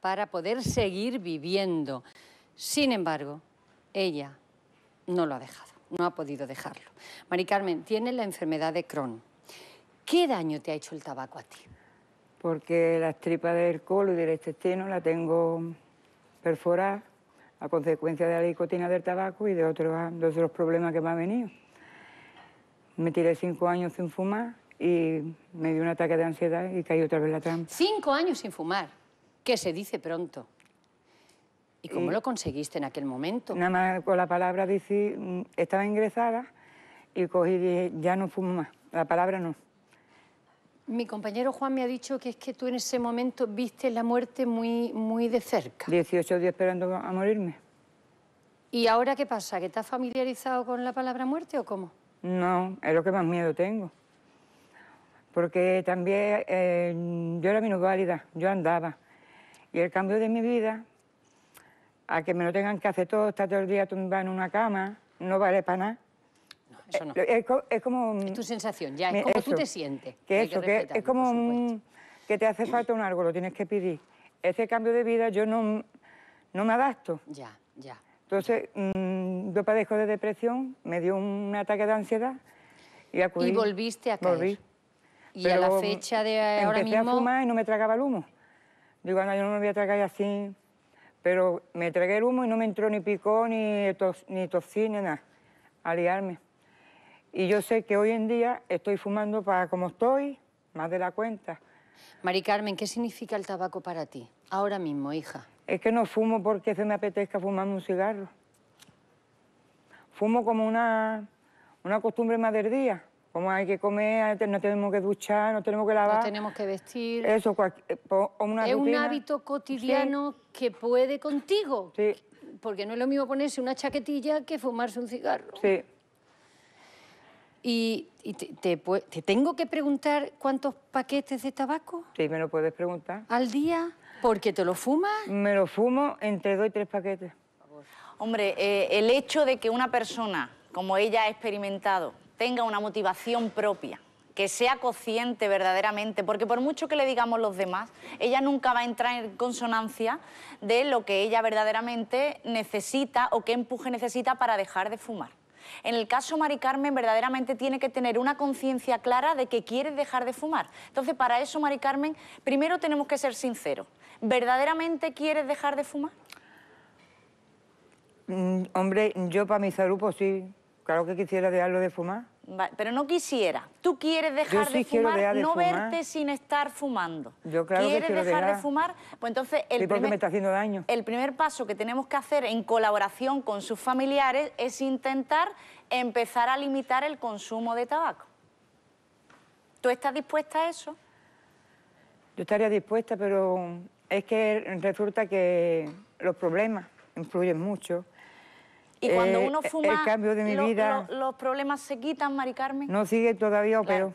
para poder seguir viviendo. Sin embargo, ella no lo ha dejado, no ha podido dejarlo. Mari Carmen, tiene la enfermedad de Crohn. ¿Qué daño te ha hecho el tabaco a ti? Porque las tripas del colon y del intestino la tengo perforada a consecuencia de la nicotina del tabaco y de otros, de problemas que me han venido. Me tiré cinco años sin fumar y me dio un ataque de ansiedad y caí otra vez la trampa. Cinco años sin fumar. ¿Qué se dice pronto. ¿Y cómo eh, lo conseguiste en aquel momento? Nada más con la palabra dice mm, estaba ingresada y cogí y dije, ya no fumo más, la palabra no. Mi compañero Juan me ha dicho que es que tú en ese momento viste la muerte muy, muy de cerca. 18 días esperando a morirme. ¿Y ahora qué pasa? ¿Que estás familiarizado con la palabra muerte o cómo? No, es lo que más miedo tengo. Porque también eh, yo era minusválida, yo andaba. Y el cambio de mi vida, a que me lo tengan que hacer todo, estar todo el día tumbado en una cama, no vale para nada. No, eso no. Eh, es, como... Es tu sensación, ya, es como tú te sientes. Que es como que te hace falta un algo, lo tienes que pedir. Ese cambio de vida yo no, no me adapto. Ya, ya. Entonces, mm, yo padezco de depresión, me dio un ataque de ansiedad y acudí. Y volviste a caer. Volví. Y a la fecha de ahora mismo... Empecé a fumar y no me tragaba el humo. Digo, anda, yo no me voy a tragar así. Pero me tragué el humo y no me entró ni picó ni, ni toxina, nada, a liarme. Y yo sé que hoy en día estoy fumando para como estoy, más de la cuenta. Mari Carmen, ¿qué significa el tabaco para ti? Ahora mismo, hija. Es que no fumo porque se me apetezca fumarme un cigarro. Fumo como una, una costumbre más del día como hay que comer, no tenemos que duchar, no tenemos que lavar. No tenemos que vestir. Eso, eh, una Es un hábito cotidiano que puede contigo. Sí. Porque no es lo mismo ponerse una chaquetilla que fumarse un cigarro. Sí. Y, te, tengo que preguntar cuántos paquetes de tabaco. Sí, me lo puedes preguntar. ¿Al día? ¿Porque te lo fumas? Me lo fumo entre dos y tres paquetes. Hombre, eh, el hecho de que una persona como ella ha experimentado tenga una motivación propia, que sea consciente verdaderamente, porque por mucho que le digamos los demás, ella nunca va a entrar en consonancia de lo que ella verdaderamente necesita o qué empuje necesita para dejar de fumar. En el caso Mari Carmen verdaderamente tiene que tener una conciencia clara de que quiere dejar de fumar. Entonces, para eso, Mari Carmen, primero tenemos que ser sinceros. ¿Verdaderamente quieres dejar de fumar? Mm, hombre, yo para mi salud, sí. Claro que quisiera dejarlo de fumar. pero no quisiera. Tú quieres dejar de fumar, no verte sin estar fumando. Yo creo que ¿Quieres dejar, de fumar? Pues entonces el sí, primer, me está haciendo daño. El primer paso que tenemos que hacer en colaboración con sus familiares es intentar empezar a limitar el consumo de tabaco. ¿Tú estás dispuesta a eso? Yo estaría dispuesta, pero es que resulta que los problemas influyen mucho y cuando eh, uno fuma... El cambio de mi vida... ¿Los problemas se quitan, Mari Carmen? No sigue todavía, pero...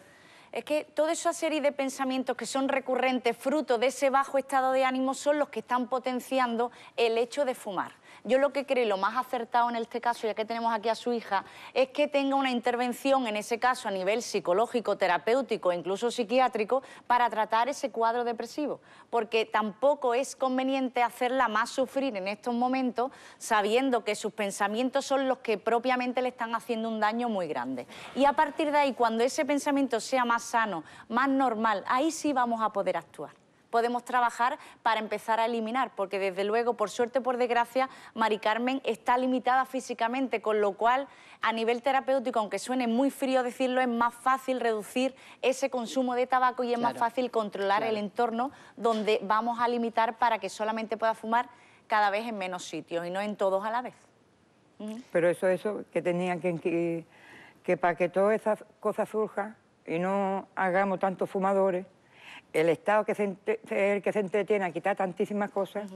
Es que toda esa serie de pensamientos que son recurrentes, fruto de ese bajo estado de ánimo, son los que están potenciando el hecho de fumar. Yo lo que creo y lo más acertado en este caso, ya que tenemos aquí a su hija, es que tenga una intervención, en ese caso, a nivel psicológico, terapéutico, incluso psiquiátrico, para tratar ese cuadro depresivo. Porque tampoco es conveniente hacerla más sufrir en estos momentos sabiendo que sus pensamientos son los que propiamente le están haciendo un daño muy grande. Y a partir de ahí, cuando ese pensamiento sea más sano, más normal, ahí sí vamos a poder actuar podemos trabajar para empezar a eliminar, porque desde luego, por suerte o por desgracia, Mari Carmen está limitada físicamente, con lo cual a nivel terapéutico, aunque suene muy frío decirlo, es más fácil reducir ese consumo de tabaco y es más fácil controlar el entorno donde vamos a limitar para que solamente pueda fumar cada vez en menos sitios y no en todos a la vez. Pero eso, eso, que tenía que, que, que para que todas esas cosas surjan y no hagamos tantos fumadores, el Estado que se el que se entretiene a quitar tantísimas cosas,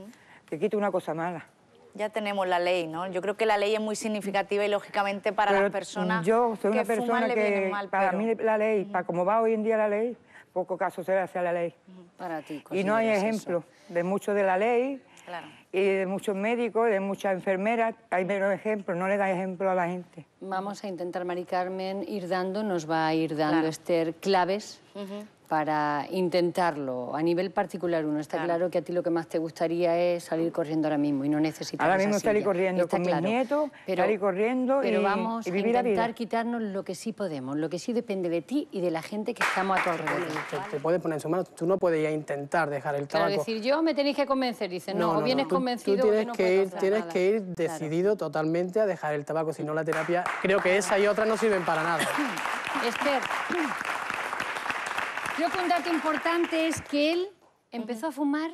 que quita una cosa mala. Ya tenemos la ley, ¿no? Yo creo que la ley es muy significativa y lógicamente para la las personas yo soy una persona que mal, para mí la ley, para como va hoy en día la ley, poco caso se hace la ley. Para ti. Y no hay ejemplo de mucho de la ley. Y de muchos médicos, de muchas enfermeras, hay menos ejemplos, no le da ejemplo a la gente. Vamos a intentar, Mari Carmen, ir dando, nos va a ir dando claves para intentarlo? A nivel particular, uno está claro. que a ti lo que más te gustaría es salir corriendo ahora mismo y no necesitas. Ahora mismo salir corriendo con mis pero, salir corriendo pero y, vamos y vivir a intentar quitarnos lo que sí podemos, lo que sí depende de ti y de la gente que estamos a tu alrededor. Te, puedes poner en su mano, tú no puedes ya intentar dejar el tabaco. Claro, decir yo me tenéis que convencer, dice, no, no, o vienes convencido. tienes, o que, ir, tienes que ir decidido totalmente a dejar el tabaco, si no la terapia, creo que esa y otra no sirven para nada. Esther. Creo que un dato importante es que él empezó a fumar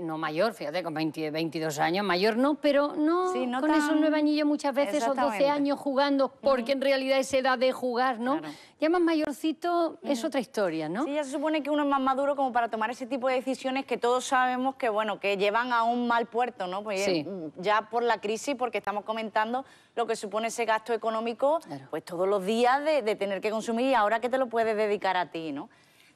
no mayor, fíjate, con 22 años, mayor no, pero no, con esos nueve añillos muchas veces o 12 años jugando, porque en realidad es edad de jugar, ¿no? Ya más mayorcito es otra historia, ¿no? Sí, ya se supone que uno es más maduro como para tomar ese tipo de decisiones que todos sabemos que, bueno, que llevan a un mal puerto, ¿no? Pues mm, ya por la crisis, porque estamos comentando lo que supone ese gasto económico, pues todos los días de, de tener que consumir y ahora que te lo puedes dedicar a ti, ¿no?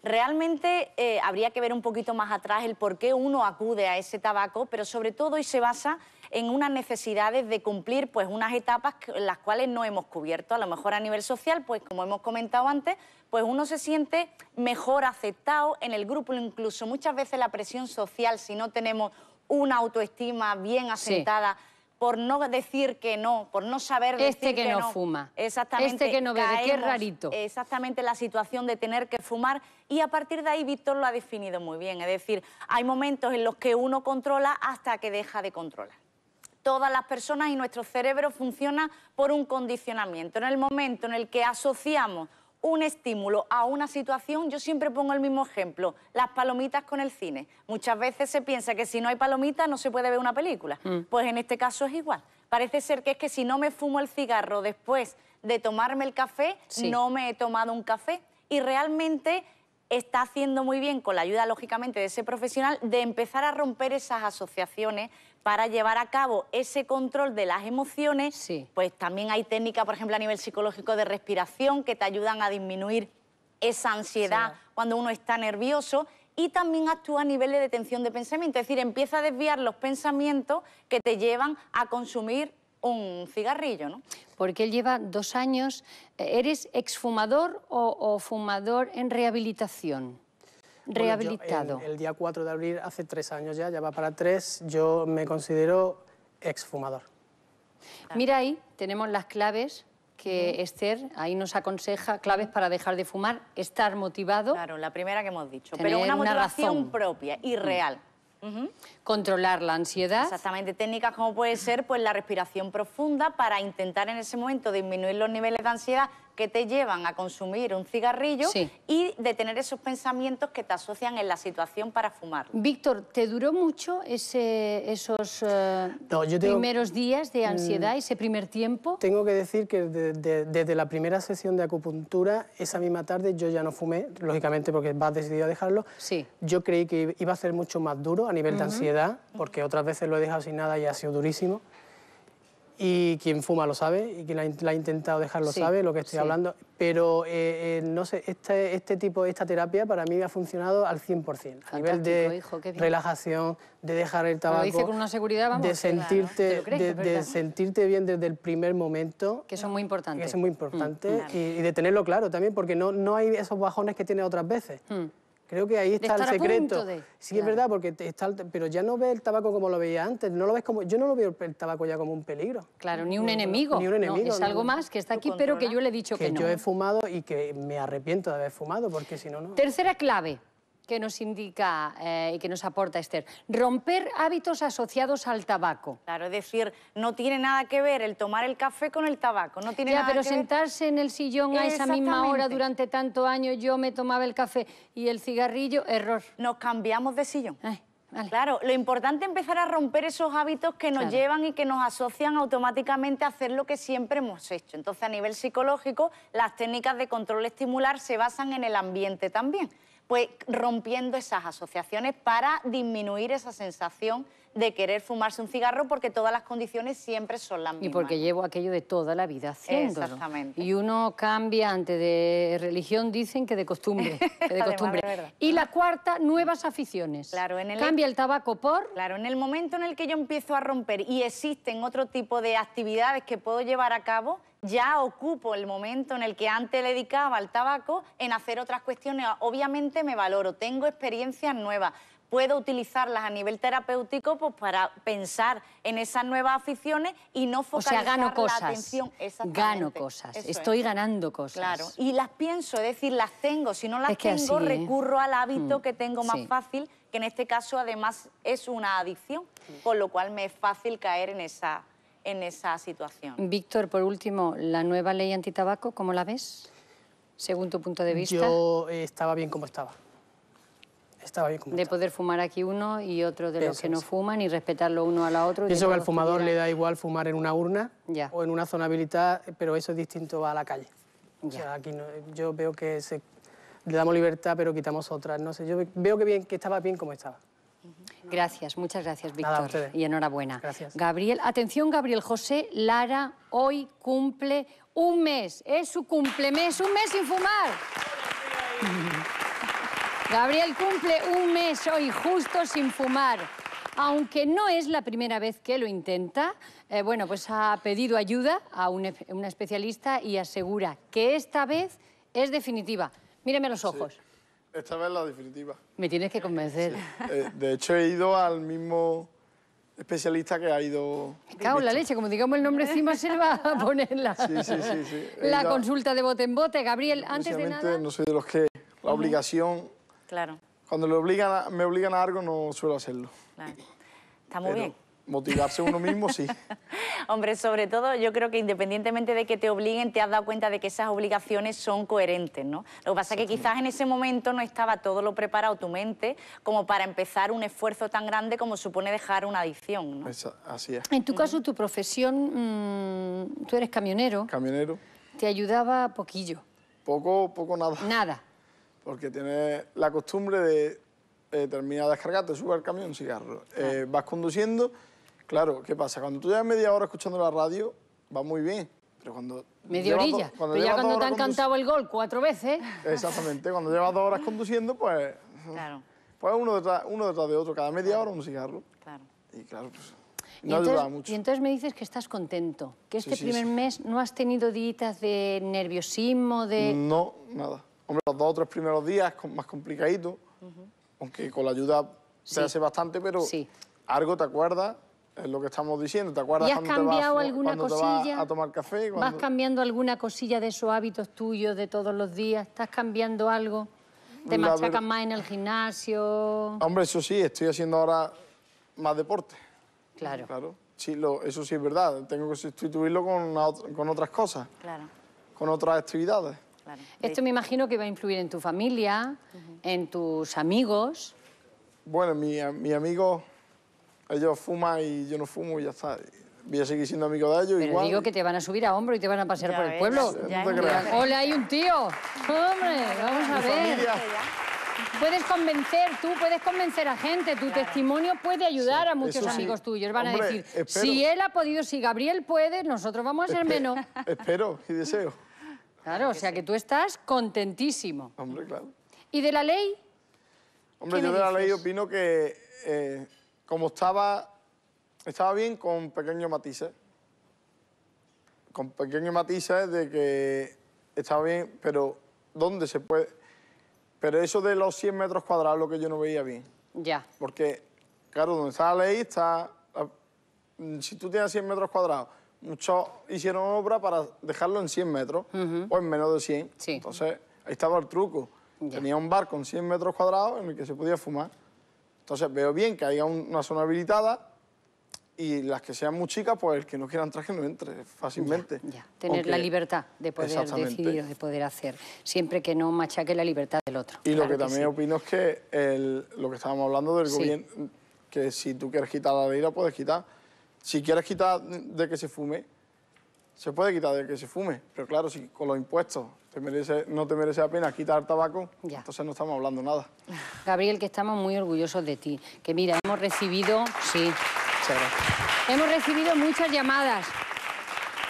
Realmente eh, habría que ver un poquito más atrás el por qué uno acude a ese tabaco, pero sobre todo y se basa en unas necesidades de cumplir pues unas etapas las cuales no hemos cubierto. A lo mejor a nivel social, pues como hemos comentado antes, pues uno se siente mejor aceptado en el grupo, incluso muchas veces la presión social, si no tenemos una autoestima bien asentada por no decir que no, por no saber este que, no. Este que no fuma. Exactamente. Este que no bebe, qué rarito. Exactamente la situación de tener que fumar y a partir de ahí Víctor lo ha definido muy bien, es decir, hay momentos en los que uno controla hasta que deja de controlar. Todas las personas y nuestro cerebro funciona por un condicionamiento. En el momento en el que asociamos un estímulo a una situación, yo siempre pongo el mismo ejemplo, las palomitas con el cine. Muchas veces se piensa que si no hay palomitas no se puede ver una película. Mm. Pues en este caso es igual. Parece ser que es que si no me fumo el cigarro después de tomarme el café, no me he tomado un café. Y realmente está haciendo muy bien, con la ayuda lógicamente de ese profesional, de empezar a romper esas asociaciones para llevar a cabo ese control de las emociones, pues también hay técnicas, por ejemplo, a nivel psicológico de respiración que te ayudan a disminuir esa ansiedad cuando uno está nervioso y también actúa a nivel de detención de pensamiento, es decir, empieza a desviar los pensamientos que te llevan a consumir un cigarrillo, Porque él lleva dos años. ¿Eres exfumador o fumador en rehabilitación? rehabilitado. el, día 4 de abril, hace tres años ya, ya va para tres, yo me considero exfumador. Mira ahí, tenemos las claves que Esther ahí nos aconseja claves para dejar de fumar, estar motivado. Claro, la primera que hemos dicho, pero una motivación propia y mm. real. Controlar la ansiedad. Exactamente, técnicas como puede ser pues, la respiración profunda para intentar en ese momento disminuir los niveles de ansiedad que te llevan a consumir un cigarrillo y de tener esos pensamientos que te asocian en la situación para fumar. Víctor, ¿te duró mucho ese, esos eh, primeros días de mm. ansiedad, ese primer tiempo? Tengo que decir que desde la primera sesión de acupuntura, esa misma tarde yo ya no fumé, lógicamente porque vas decidido a dejarlo. Yo creí que iba a ser mucho más duro a nivel de ansiedad, porque otras veces lo he dejado sin nada y ha sido durísimo. Y quien fuma lo sabe, y quien la, ha intentado dejar lo sabe, lo que estoy hablando. Pero, eh, eh, no sé, este, este tipo, esta terapia para mí me ha funcionado al 100%. a nivel de relajación, de dejar el tabaco. con una seguridad, vamos, De sentirte, de, sentirte bien desde el primer momento. Que es muy importante Que es muy importante. Mm, y, de tenerlo claro también, porque no, no hay esos bajones que tiene otras veces. Mm. Creo que ahí está el secreto. Sí, es verdad, porque está pero ya no ve el tabaco como lo veía antes. No lo ves como, yo no lo veo el tabaco ya como un peligro. Claro, ni un enemigo. Ni un enemigo. es algo más que está aquí, pero que yo le he dicho que, que Yo he fumado y que me arrepiento de haber fumado, porque si no, no. Tercera clave, que nos indica eh, y que nos aporta Esther. Romper hábitos asociados al tabaco. Claro, es decir, no tiene nada que ver el tomar el café con el tabaco. No tiene ya, pero sentarse en el sillón a esa misma hora durante tanto año, yo me tomaba el café y el cigarrillo, error. Nos cambiamos de sillón. Claro, lo importante es empezar a romper esos hábitos que nos llevan y que nos asocian automáticamente a hacer lo que siempre hemos hecho. Entonces, a nivel psicológico, las técnicas de control estimular se basan en el ambiente también pues rompiendo esas asociaciones para disminuir esa sensación de querer fumarse un cigarro porque todas las condiciones siempre son las mismas. Y porque llevo aquello de toda la vida haciéndolo. Exactamente. Y uno cambia antes de religión, dicen que de costumbre. de costumbre. y la cuarta, nuevas aficiones. Claro, Cambia el tabaco por... Claro, en el momento en el que yo empiezo a romper y existen otro tipo de actividades que puedo llevar a cabo, ya ocupo el momento en el que antes le dedicaba al tabaco en hacer otras cuestiones. Obviamente me valoro, tengo experiencias nuevas, puedo utilizarlas a nivel terapéutico pues, para pensar en esas nuevas aficiones y no focalizar o sea, gano cosas, atención. Gano cosas, estoy ganando cosas. Claro, y las pienso, es decir, las tengo. Si no las tengo, ¿eh? recurro al hábito mm. que tengo más fácil, que en este caso además es una adicción, con lo cual me es fácil caer en esa en esa situación. Víctor, por último, la nueva ley antitabaco, ¿cómo la ves? Según tu punto de vista. Yo eh, estaba bien como estaba. Estaba bien como de poder fumar aquí uno y otro de los que no fuman y respetarlo uno a la otro. Pienso que al fumador le da igual fumar en una urna o en una zona habilitada, pero eso es distinto a la calle. Ya. aquí yo veo que le damos libertad, pero quitamos otras. No sé, yo veo que bien que estaba bien como estaba. Gracias, muchas gracias, Víctor. Y enhorabuena. Gracias. Gabriel, atención, Gabriel José Lara, hoy cumple un mes. Es su cumplemes, un mes sin fumar. Gabriel cumple un mes hoy justo sin fumar. Aunque no es la primera vez que lo intenta, eh, bueno, pues ha pedido ayuda a una, especialista y asegura que esta vez es definitiva. Míreme los ojos. Esta vez la definitiva. Me tienes que convencer. Eh, de hecho, he ido al mismo especialista que ha ido... cago la leche, como digamos el nombre encima se va a ponerla. Sí, sí, sí. sí. La consulta de bote en bote. Gabriel, antes de nada... no soy de los que... La obligación... Claro. Cuando me obligan a algo no suelo hacerlo. Claro. Está muy bien. Motivarse uno mismo, sí. Hombre, sobre todo yo creo que independientemente de que te obliguen, te has dado cuenta de que esas obligaciones son coherentes, ¿no? Lo que pasa es que quizás en ese momento no estaba todo lo preparado tu mente como para empezar un esfuerzo tan grande como supone dejar una adicción, ¿no? así En tu caso, tu profesión, mm, tú eres camionero. Camionero. ¿Te ayudaba poquillo? Poco, poco nada. Nada. Porque tienes la costumbre de eh, terminar de descargar, te sube al camión, cigarro. Eh, vas conduciendo Claro, ¿qué pasa? Cuando tú llevas media hora escuchando la radio, va muy bien. Pero cuando. Media orilla. pero ya cuando te han cantado el gol cuatro veces. Exactamente. Cuando llevas dos horas conduciendo, pues. Claro. Pues uno detrás, uno de otro. Cada media hora un cigarro. Claro. Y claro, pues. No y entonces, mucho. y entonces me dices que estás contento, que este primer mes no has tenido días de nerviosismo, de... No, nada. Hombre, los dos o tres primeros días más complicaditos, aunque con la ayuda se hace bastante, pero algo te acuerdas es lo que estamos diciendo, ¿te acuerdas? ¿Y cambiado alguna cosilla? vas a tomar café. ¿Vas cambiando alguna cosilla de esos hábitos tuyos de todos los días? ¿Estás cambiando algo? ¿Te machacas más en el gimnasio? Hombre, eso sí, estoy haciendo ahora más deporte. Claro. Claro, sí, lo, eso sí es verdad. Tengo que sustituirlo con, con otras cosas. Claro. Con otras actividades. Eh, Esto me imagino que va a influir en tu familia, en tus amigos. Bueno, mi mi amigo yo fuman y yo no fumo y ya está. Voy a seguir siendo amigo de ellos. Pero digo que te van a subir a hombro y te van a pasar por el pueblo. Hola, hay un tío. Hombre, vamos a ver. Puedes convencer, tú puedes convencer a gente, tu testimonio puede ayudar a muchos amigos tuyos. Van a decir, si él ha podido, si Gabriel puede, nosotros vamos a ser menos. Espero y deseo. Claro, o sea que tú estás contentísimo. Hombre, claro. ¿Y de la ley? Hombre, yo de la ley opino que eh, como estaba, estaba bien con pequeños matices. Con pequeños matices de que estaba bien, pero ¿dónde se puede...? Pero eso de los 100 metros cuadrados lo que yo no veía bien. Ya. Porque, claro, donde está la ley ah, Si tú tienes 100 metros cuadrados, muchos hicieron obra para dejarlo en 100 metros o en menos de 100. Sí. Entonces, ahí estaba el truco. Tenía un bar con 100 metros cuadrados en el que se podía fumar. Entonces veo bien que haya una zona habilitada y las que sean muy chicas, pues el que no quiera entrar que no entre fácilmente. Ya, Tener la libertad de poder decidir, de poder hacer, siempre que no machaque la libertad del otro. Y lo que, también opino es que lo que estábamos hablando del gobierno, que si tú quieres quitar la ley, la puedes quitar. Si quieres quitar de que se fume, se puede quitar de que se fume, pero claro, si con los impuestos no te merece la pena quitar tabaco, entonces no estamos hablando nada. Gabriel, que estamos muy orgullosos de ti. Que mira, hemos recibido... Sí. Hemos recibido muchas llamadas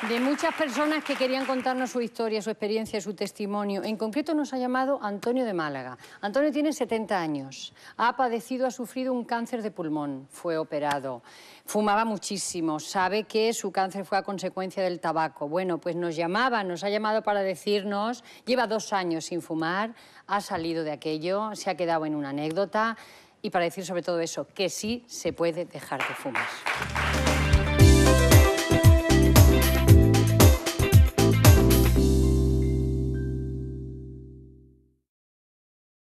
de muchas personas que querían contarnos su historia, su experiencia, su testimonio. En concreto nos ha llamado Antonio de Málaga. Antonio tiene 70 años, ha padecido, ha sufrido un cáncer de pulmón, fue operado, fumaba muchísimo, sabe que su cáncer fue a consecuencia del tabaco. Bueno, pues nos llamaba, nos ha llamado para decirnos, lleva dos años sin fumar, ha salido de aquello, se ha quedado en una anécdota y para decir sobre todo eso, que sí se puede dejar de fumar.